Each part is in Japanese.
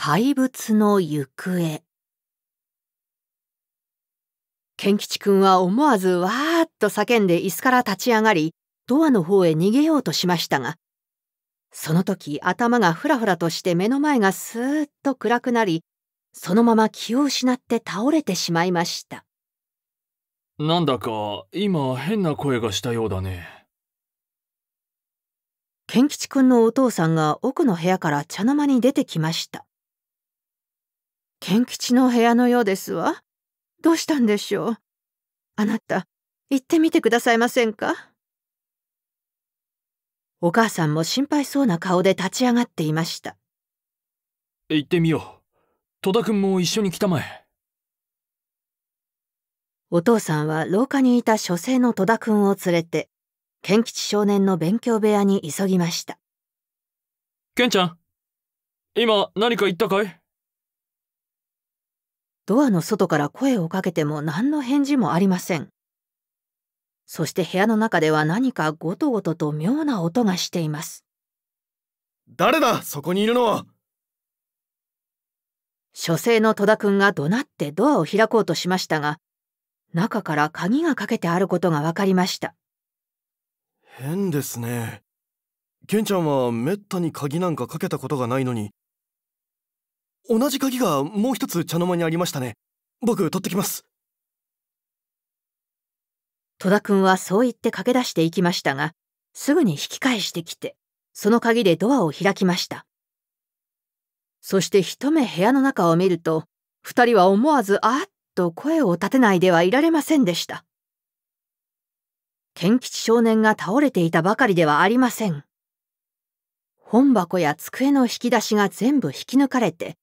怪物の行方賢吉くんは思わずわーっと叫んで椅子から立ち上がりドアの方へ逃げようとしましたがその時頭がふらふらとして目の前がスーッと暗くなりそのまま気を失って倒れてしまいましたなんだか今変な声がしたようだね賢吉くんのお父さんが奥の部屋から茶の間に出てきました賢吉の部屋のようですわ。どうしたんでしょう。あなた、行ってみてくださいませんか。お母さんも心配そうな顔で立ち上がっていました。行ってみよう。戸田君も一緒に来たまえ。お父さんは廊下にいた書生の戸田君を連れて、賢吉少年の勉強部屋に急ぎました。賢ちゃん、今何か言ったかいドアの外から声をかけても何の返事もありません。そして部屋の中では何かごとごとと妙な音がしています。誰だそこにいるのは書生の戸田くんが怒鳴ってドアを開こうとしましたが、中から鍵がかけてあることが分かりました。変ですね。ケンちゃんはめったに鍵なんかかけたことがないのに、同じ鍵がもう一つ茶の間にありましたね僕取ってきます戸田君はそう言って駆け出していきましたがすぐに引き返してきてその鍵でドアを開きましたそして一目部屋の中を見ると2人は思わずあっと声を立てないではいられませんでした賢吉少年が倒れていたばかりではありません本箱や机の引き出しが全部引き抜かれて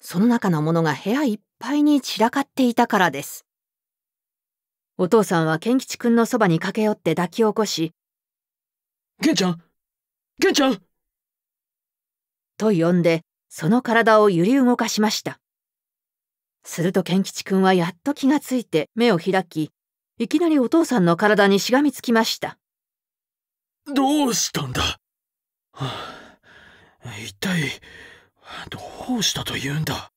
その中のものが部屋いっぱいに散らかっていたからです。お父さんは賢吉くんのそばに駆け寄って抱き起こし、ケンちゃんケンちゃんと呼んで、その体を揺り動かしました。すると賢吉くんはやっと気がついて目を開き、いきなりお父さんの体にしがみつきました。どうしたんだ、はあ、一体、どうしたと言うんだ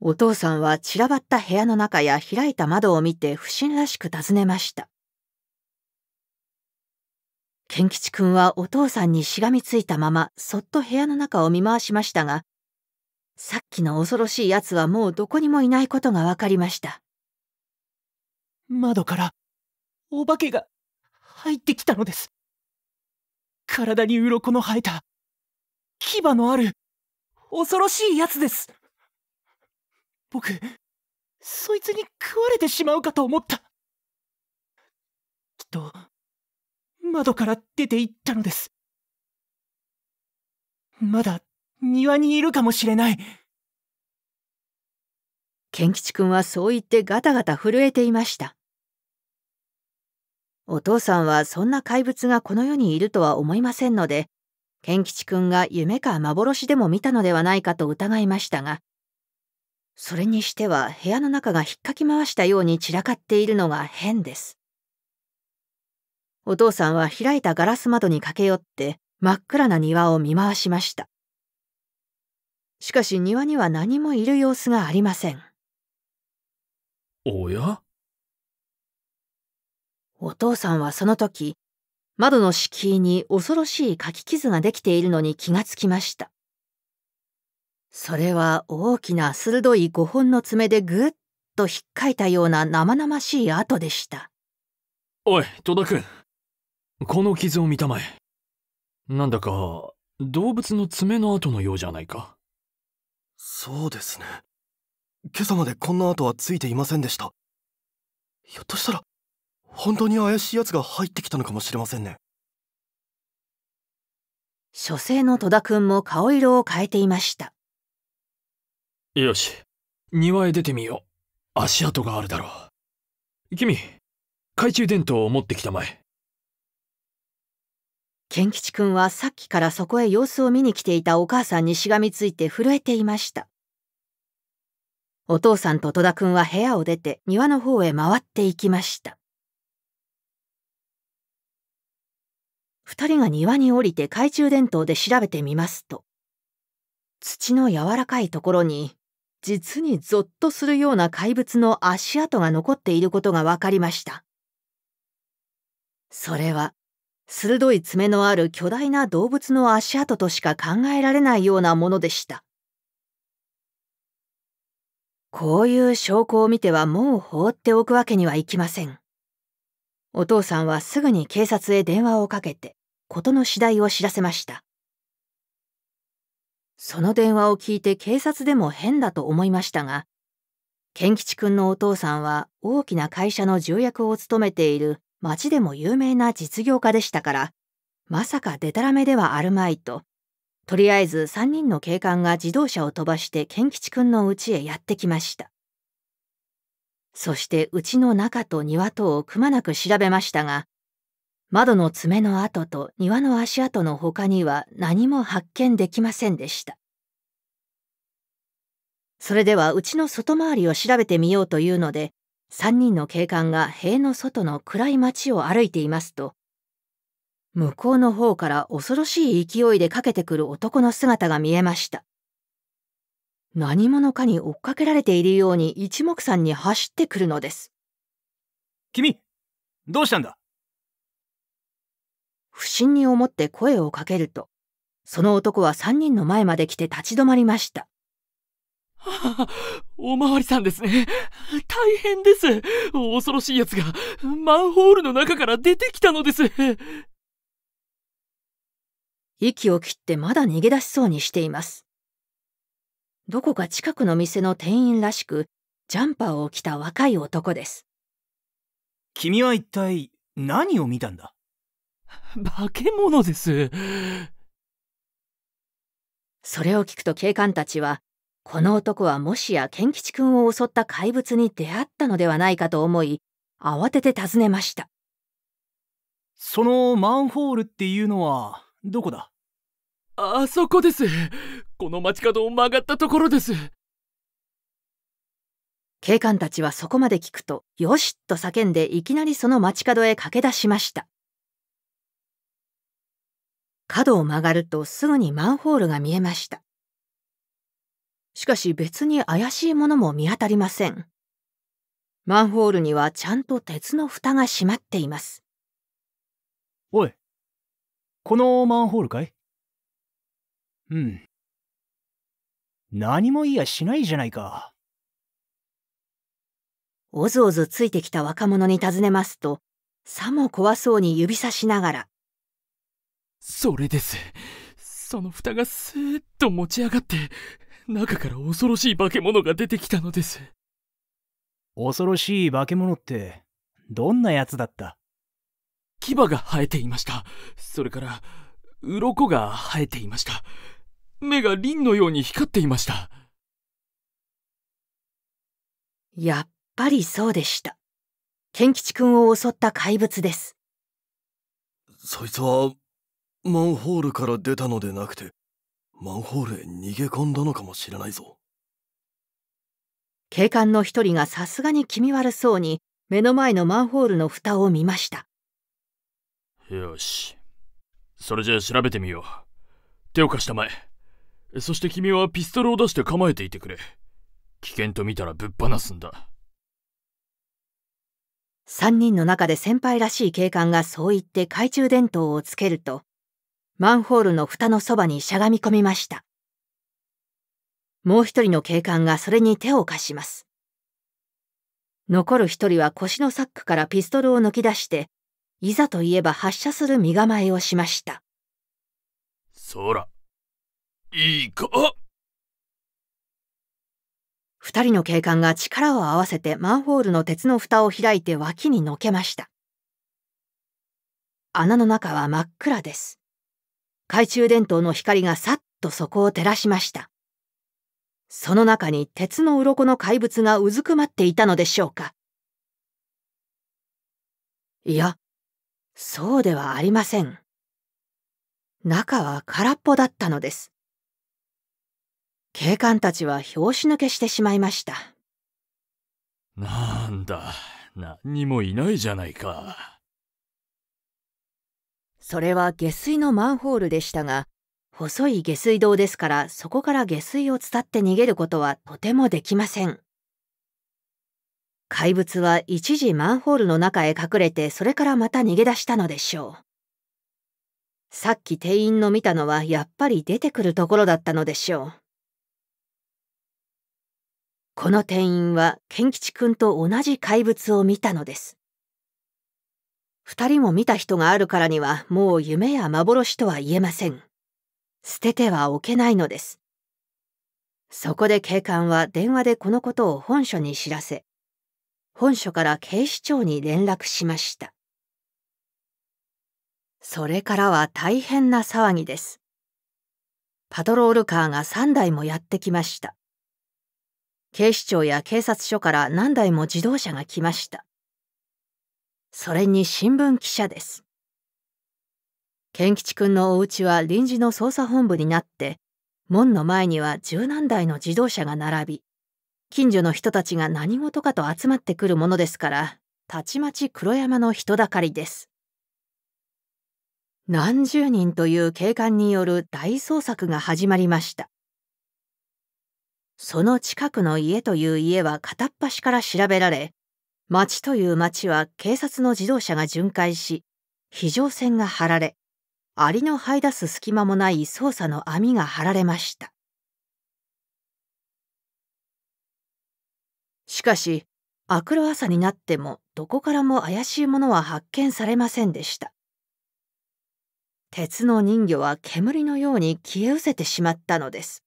お父さんは散らばった部屋の中や開いた窓を見て不審らしく尋ねました。賢吉君はお父さんにしがみついたままそっと部屋の中を見回しましたが、さっきの恐ろしい奴はもうどこにもいないことが分かりました。窓からお化けが入ってきたのです。体に鱗の生えた牙のある恐ろしいやつです僕そいつに食われてしまうかと思ったきっと窓から出て行ったのですまだ庭にいるかもしれない賢吉君はそう言ってガタガタ震えていましたお父さんはそんな怪物がこの世にいるとは思いませんので賢吉くんが夢か幻でも見たのではないかと疑いましたが、それにしては部屋の中が引っかき回したように散らかっているのが変です。お父さんは開いたガラス窓に駆け寄って真っ暗な庭を見回しました。しかし庭には何もいる様子がありません。おやお父さんはその時窓の敷居に恐ろしい書き傷ができているのに気がつきました。それは大きな鋭い5本の爪でぐっと引っかいたような生々しい跡でした。おい、戸田君。この傷を見たまえ。なんだか、動物の爪の跡のようじゃないか。そうですね。今朝までこんな跡はついていませんでした。ひょっとしたら、本当に怪しい奴が入ってきたのかもしれませんね書生の戸田君も顔色を変えていましたよし庭へ出てみよう足跡があるだろう君懐中電灯を持ってきたまえ賢吉君はさっきからそこへ様子を見に来ていたお母さんにしがみついて震えていましたお父さんと戸田君は部屋を出て庭の方へ回っていきました二人が庭に降りて懐中電灯で調べてみますと、土の柔らかいところに、実にゾッとするような怪物の足跡が残っていることが分かりました。それは、鋭い爪のある巨大な動物の足跡としか考えられないようなものでした。こういう証拠を見てはもう放っておくわけにはいきません。お父さんはすぐに警察へ電話をかけて、事の次第を知らせましたその電話を聞いて警察でも変だと思いましたが賢吉君のお父さんは大きな会社の重役を務めている町でも有名な実業家でしたからまさかでたらめではあるまいととりあえず3人の警官が自動車を飛ばして賢吉君の家へやってきましたそして家の中と庭とをくまなく調べましたが窓の爪の跡と庭の足跡の他には何も発見できませんでした。それではうちの外回りを調べてみようというので、3人の警官が塀の外の暗い町を歩いていますと、向こうの方から恐ろしい勢いでかけてくる男の姿が見えました。何者かに追っかけられているように一目散に走ってくるのです。君、どうしたんだ不審に思って声をかけるとその男は3人の前まで来て立ち止まりました。はあ、おまわりさんですね。大変です。恐ろしい奴がマンホールの中から出てきたのです。息を切ってまだ逃げ出しそうにしています。どこか近くの店の店員らしく、ジャンパーを着た若い男です。君は一体何を見たんだ 化け物です。それを聞くと警官たちは、この男はもしや賢吉君を襲った怪物に出会ったのではないかと思い、慌てて尋ねました。そのマンホールっていうのは、どこだあそこです。この街角を曲がったところです。警官たちはそこまで聞くと、よしと叫んでいきなりその街角へ駆け出しました。角を曲がるとすぐにマンホールが見えました。しかし別に怪しいものも見当たりません。マンホールにはちゃんと鉄の蓋が閉まっています。おい、このマンホールかいうん。何も言いやしないじゃないか。おずおずついてきた若者に尋ねますと、さも怖そうに指さしながら、それですその蓋がスーッと持ち上がって中から恐ろしい化け物が出てきたのです恐ろしい化け物ってどんなやつだった牙が生えていましたそれから鱗が生えていました目が輪のように光っていましたやっぱりそうでしたキ吉君を襲った怪物ですそいつはマンホールから出たのでなくてマンホールへ逃げ込んだのかもしれないぞ警官の一人がさすがに気味悪そうに目の前のマンホールの蓋を見ましたよしそれじゃあ調べてみよう手を貸したまえそして君はピストルを出して構えていてくれ危険と見たらぶっ放すんだ3人の中で先輩らしい警官がそう言って懐中電灯をつけるとマンホールの蓋のそばにしゃがみ込みました。もう一人の警官がそれに手を貸します。残る一人は腰のサックからピストルを抜き出して、いざといえば発射する身構えをしました。そら、いいか二人の警官が力を合わせてマンホールの鉄の蓋を開いて脇にのけました。穴の中は真っ暗です。懐中電灯の光がさっとそこを照らしました。その中に鉄の鱗の怪物がうずくまっていたのでしょうか。いや、そうではありません。中は空っぽだったのです。警官たちは拍子抜けしてしまいました。なんだ、何にもいないじゃないか。それは下水のマンホールでしたが、細い下水道ですからそこから下水を伝って逃げることはとてもできません。怪物は一時マンホールの中へ隠れてそれからまた逃げ出したのでしょう。さっき店員の見たのはやっぱり出てくるところだったのでしょう。この店員は賢吉くんと同じ怪物を見たのです。二人も見た人があるからにはもう夢や幻とは言えません。捨ててはおけないのです。そこで警官は電話でこのことを本署に知らせ、本署から警視庁に連絡しました。それからは大変な騒ぎです。パトロールカーが3台もやってきました。警視庁や警察署から何台も自動車が来ました。それに新聞記者です。賢吉くんのお家は臨時の捜査本部になって、門の前には十何台の自動車が並び、近所の人たちが何事かと集まってくるものですから、たちまち黒山の人だかりです。何十人という警官による大捜索が始まりました。その近くの家という家は片っ端から調べられ、町という町は警察の自動車が巡回し、非常線が張られ、アリの這い出す隙間もない捜査の網が張られました。しかし、明くる朝になってもどこからも怪しいものは発見されませんでした。鉄の人魚は煙のように消え失せてしまったのです。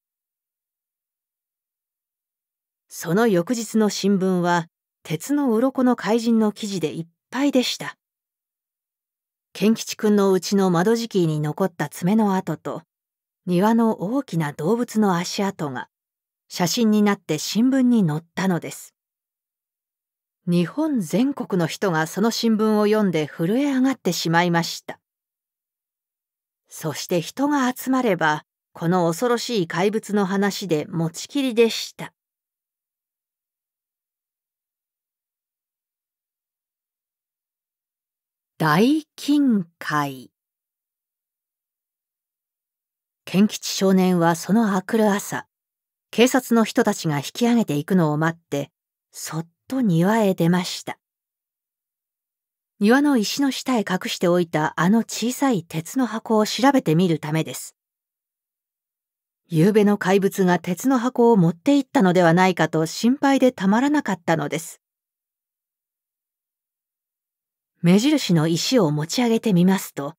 その翌日の新聞は鉄の鱗の怪人の記事でいっぱいでした。賢吉くんのうちの窓敷に残った爪の跡と、庭の大きな動物の足跡が、写真になって新聞に載ったのです。日本全国の人がその新聞を読んで震え上がってしまいました。そして人が集まれば、この恐ろしい怪物の話で持ちきりでした。大金塊賢吉少年はそのあくる朝警察の人たちが引き上げていくのを待ってそっと庭へ出ました庭の石の下へ隠しておいたあの小さい鉄の箱を調べてみるためです昨べの怪物が鉄の箱を持っていったのではないかと心配でたまらなかったのです目印の石を持ち上げてみますと、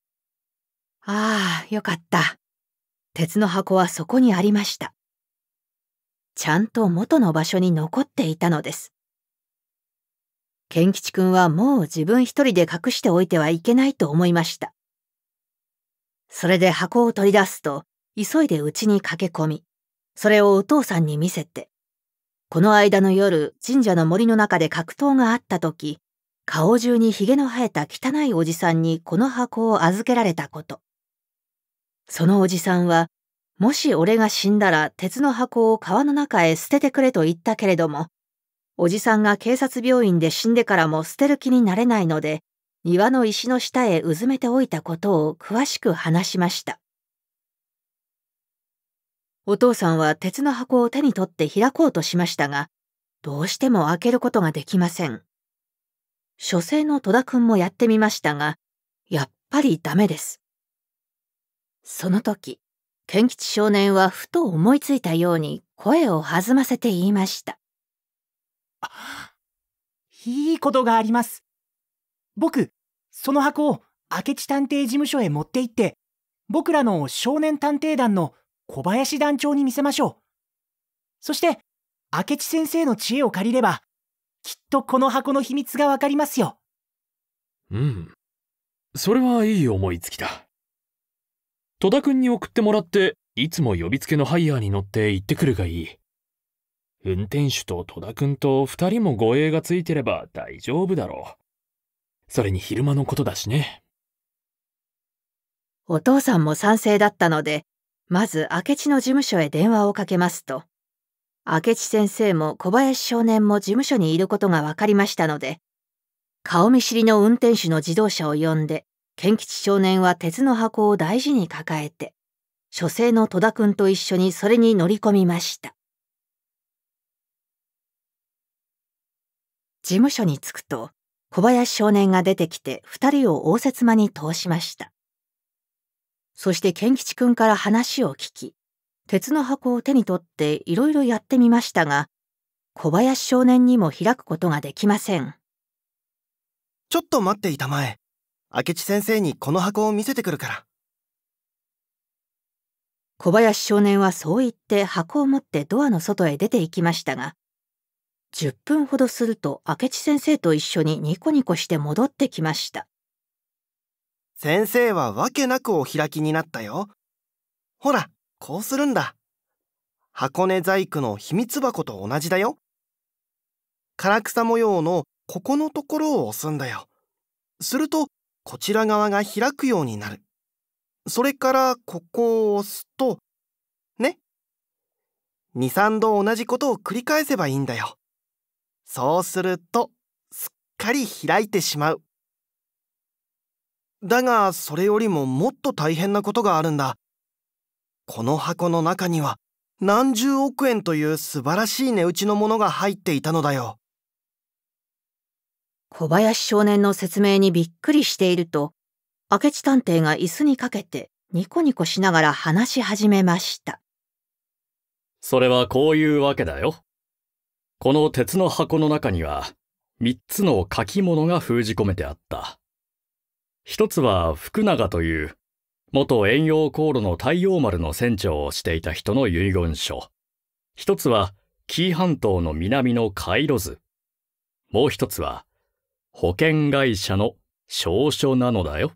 ああ、よかった。鉄の箱はそこにありました。ちゃんと元の場所に残っていたのです。賢吉くんはもう自分一人で隠しておいてはいけないと思いました。それで箱を取り出すと、急いで家に駆け込み、それをお父さんに見せて、この間の夜、神社の森の中で格闘があった時、顔中にひげの生えた汚いおじさんにこの箱を預けられたこと。そのおじさんは、もし俺が死んだら鉄の箱を川の中へ捨ててくれと言ったけれども、おじさんが警察病院で死んでからも捨てる気になれないので、庭の石の下へうずめておいたことを詳しく話しました。お父さんは鉄の箱を手に取って開こうとしましたが、どうしても開けることができません。書生の戸田くんもやってみましたが、やっぱりダメです。その時、賢吉少年はふと思いついたように声を弾ませて言いました。いいことがあります。僕、その箱を明智探偵事務所へ持って行って、僕らの少年探偵団の小林団長に見せましょう。そして、明智先生の知恵を借りれば、きっとこの箱の秘密がわかりますようんそれはいい思いつきだ戸田君に送ってもらっていつも呼びつけのハイヤーに乗って行ってくるがいい運転手と戸田君と2人も護衛がついてれば大丈夫だろうそれに昼間のことだしねお父さんも賛成だったのでまず明智の事務所へ電話をかけますと明智先生も小林少年も事務所にいることが分かりましたので顔見知りの運転手の自動車を呼んで賢吉少年は鉄の箱を大事に抱えて書生の戸田君と一緒にそれに乗り込みました事務所に着くと小林少年が出てきて2人を応接間に通しましたそして賢吉君から話を聞き鉄の箱を手に取っていろいろやってみましたが、小林少年にも開くことができません。ちょっと待っていたまえ。明智先生にこの箱を見せてくるから。小林少年はそう言って箱を持ってドアの外へ出て行きましたが、10分ほどすると明智先生と一緒にニコニコして戻ってきました。先生はわけなくお開きになったよ。ほら、こうするんだ。箱根細工の秘密箱と同じだよ。唐草模様のここのところを押すんだよ。すると、こちら側が開くようになる。それから、ここを押すと、ね。2、3度同じことを繰り返せばいいんだよ。そうすると、すっかり開いてしまう。だが、それよりももっと大変なことがあるんだ。この箱の中には何十億円という素晴らしい値打ちのものが入っていたのだよ。小林少年の説明にびっくりしていると、明智探偵が椅子にかけてニコニコしながら話し始めました。それはこういうわけだよ。この鉄の箱の中には、三つの書き物が封じ込めてあった。一つは福永という元遠洋航路の太陽丸の船長をしていた人の遺言書。一つは、紀伊半島の南の回路図。もう一つは、保険会社の証書なのだよ。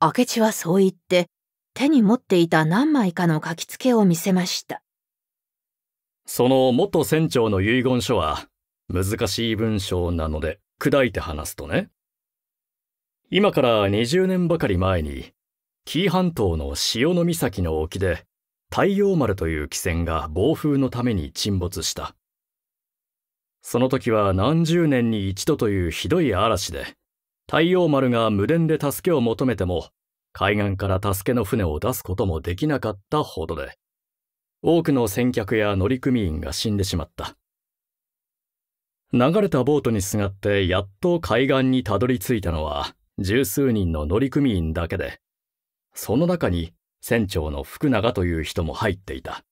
明智はそう言って、手に持っていた何枚かの書き付けを見せました。その元船長の遺言書は、難しい文章なので、砕いて話すとね。今から20年ばかり前に、紀伊半島の潮の岬の沖で、太陽丸という汽船が暴風のために沈没した。その時は何十年に一度というひどい嵐で、太陽丸が無電で助けを求めても、海岸から助けの船を出すこともできなかったほどで、多くの船客や乗組員が死んでしまった。流れたボートにすがってやっと海岸にたどり着いたのは、十数人の乗組員だけで、その中に船長の福永という人も入っていた。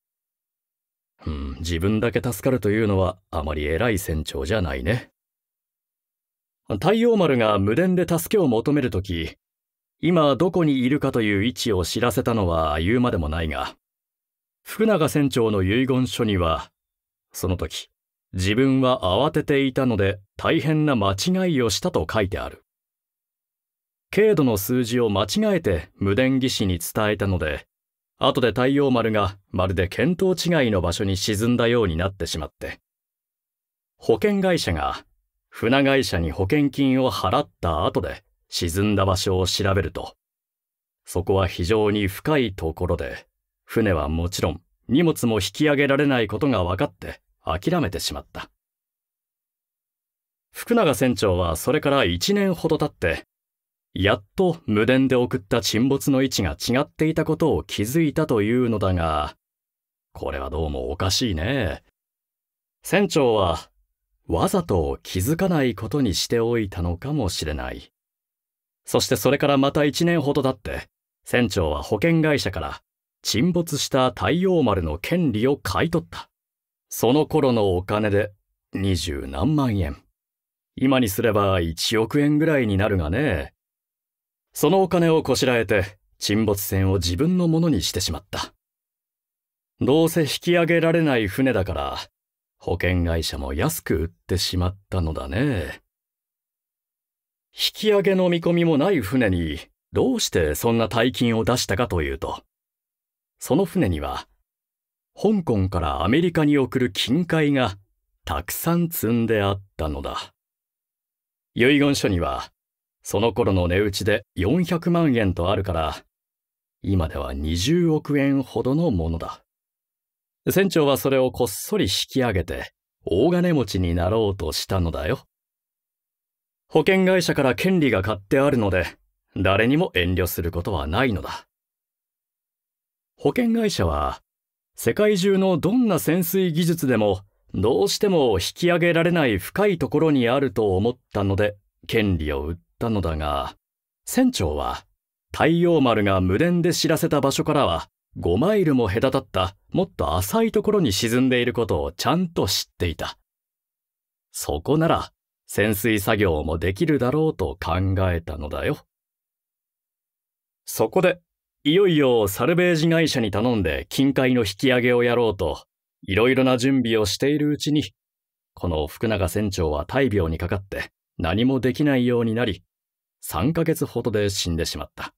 うん、自分だけ助かるというのはあまり偉い船長じゃないね。太陽丸が無電で助けを求めるとき、今どこにいるかという位置を知らせたのは言うまでもないが、福永船長の遺言書には、その時、自分は慌てていたので大変な間違いをしたと書いてある。軽度の数字を間違えて無電技師に伝えたので、後で太陽丸がまるで見当違いの場所に沈んだようになってしまって。保険会社が船会社に保険金を払った後で沈んだ場所を調べると、そこは非常に深いところで、船はもちろん荷物も引き上げられないことが分かって諦めてしまった。福永船長はそれから一年ほど経ってやっと無電で送った沈没の位置が違っていたことを気づいたというのだが、これはどうもおかしいね。船長は、わざと気づかないことにしておいたのかもしれない。そしてそれからまた一年ほど経って、船長は保険会社から沈没した太陽丸の権利を買い取った。その頃のお金で二十何万円。今にすれば一億円ぐらいになるがね。そのお金をこしらえて沈没船を自分のものにしてしまった。どうせ引き上げられない船だから、保険会社も安く売ってしまったのだね。引き上げの見込みもない船に、どうしてそんな大金を出したかというと、その船には、香港からアメリカに送る金塊がたくさん積んであったのだ。遺言書には、その頃の値打ちで400万円とあるから、今では20億円ほどのものだ。船長はそれをこっそり引き上げて、大金持ちになろうとしたのだよ。保険会社から権利が買ってあるので、誰にも遠慮することはないのだ。保険会社は、世界中のどんな潜水技術でも、どうしても引き上げられない深いところにあると思ったので、権利を売っったのだが、船長は、太陽丸が無電で知らせた場所からは、5マイルも隔たったもっと浅いところに沈んでいることをちゃんと知っていた。そこなら、潜水作業もできるだろうと考えたのだよ。そこで、いよいよサルベージ会社に頼んで近海の引き上げをやろうと、いろいろな準備をしているうちに、この福永船長は大病にかかって何もできないようになり、3ヶ月ほどで死んでしまった。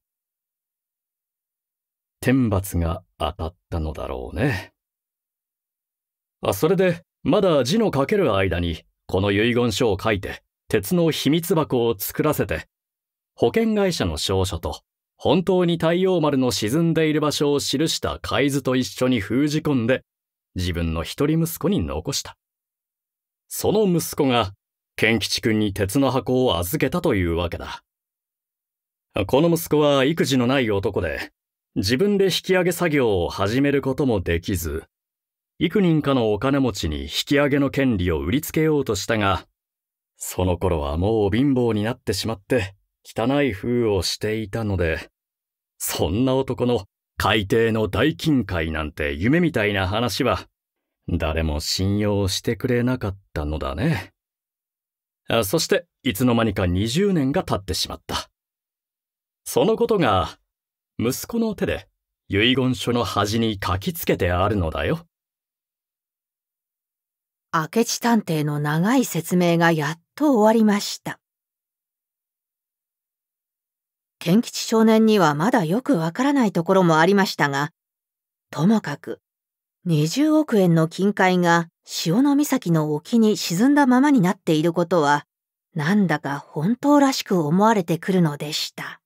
天罰が当たったのだろうね。あ、それで、まだ字の書ける間に、この遺言書を書いて、鉄の秘密箱を作らせて、保険会社の証書と、本当に太陽丸の沈んでいる場所を記した海図と一緒に封じ込んで、自分の一人息子に残した。その息子が、賢吉君に鉄の箱を預けたというわけだ。この息子は育児のない男で、自分で引き上げ作業を始めることもできず、幾人かのお金持ちに引き上げの権利を売りつけようとしたが、その頃はもう貧乏になってしまって、汚い風をしていたので、そんな男の海底の大金塊なんて夢みたいな話は、誰も信用してくれなかったのだね。そして、いつの間にか20年が経ってしまった。そのことが、息子の手で遺言書の端に書きつけてあるのだよ。明智探偵の長い説明がやっと終わりました。賢吉少年にはまだよくわからないところもありましたが、ともかく20億円の金塊が潮の岬の沖に沈んだままになっていることは、なんだか本当らしく思われてくるのでした。